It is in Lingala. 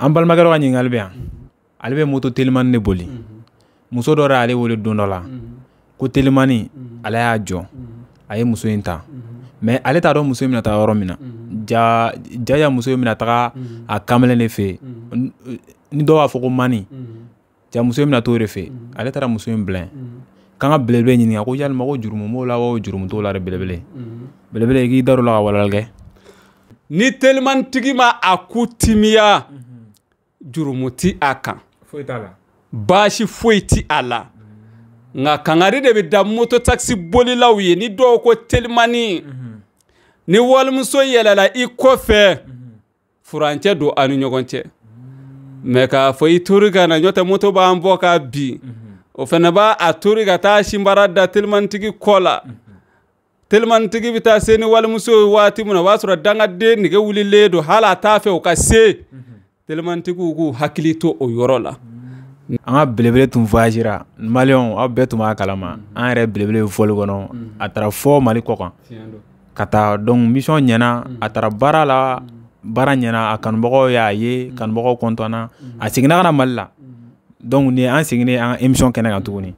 an balimakɛ dɔ ka ɲiningali bɛ yan mhm. ale bɛ moto telimani de boli mhm. muso dɔ y'ale wele don dɔ la mhm. ko telimani ale y'a jɔ a ye muso in ta mɛ ale t'a dɔn muso in bɛna taga yɔrɔ min na ja jaja muso in bɛna taga a kamalen de fɛ yen ni dɔw b'a fɔ ko mani ja muso in bɛna t'o de fɛ ale taara muso in bila yen k'an ka belebele ɲininka ko yalima ko jurumu b'o la wa jurumu t'o la de belebele belebele i k'i da don o la ka walawali kɛ ni telimani tigi ma a ku timiya. jurumu ti a kan baasi foyi ti a la nka kangari de bɛ da moto takisi bolilaw ye ni dɔw ko telimani mhm. ni walimuso yɛlɛla i kɔfɛ mhm. furancɛ don ani ɲɔgɔn cɛ mɛ k'a fɔ i tori ka na ɲɔ moto b'an bɔ ka bin o fana b'a a tori ka taa sinbara da telimanitigi kɔ la mhm. telimanitigi bɛ taa se ni walimuso ye waati min na o b'a sɔrɔ dangaden nege wulilen don hali a t'a fɛ o ka se. Mm -hmm. telimantigiw k'u hakili to o yɔrɔ la an ka belebele tun voyagera maliyɛnw aw bɛɛ tun b'a kalama mm. an yɛrɛ belebele fɔli kɔnɔ mm. a taara fɔ mali kɔ kan ka taa dɔnku misiyɔn ɲɛna mm. a taara baara la baara ɲɛna a kanubagaw y'a ye kanubagaw kɔntɔnna a seginna ka na mali la dɔnku ni an seginnen an ka emisiyɔn kɛnɛ kan tuguni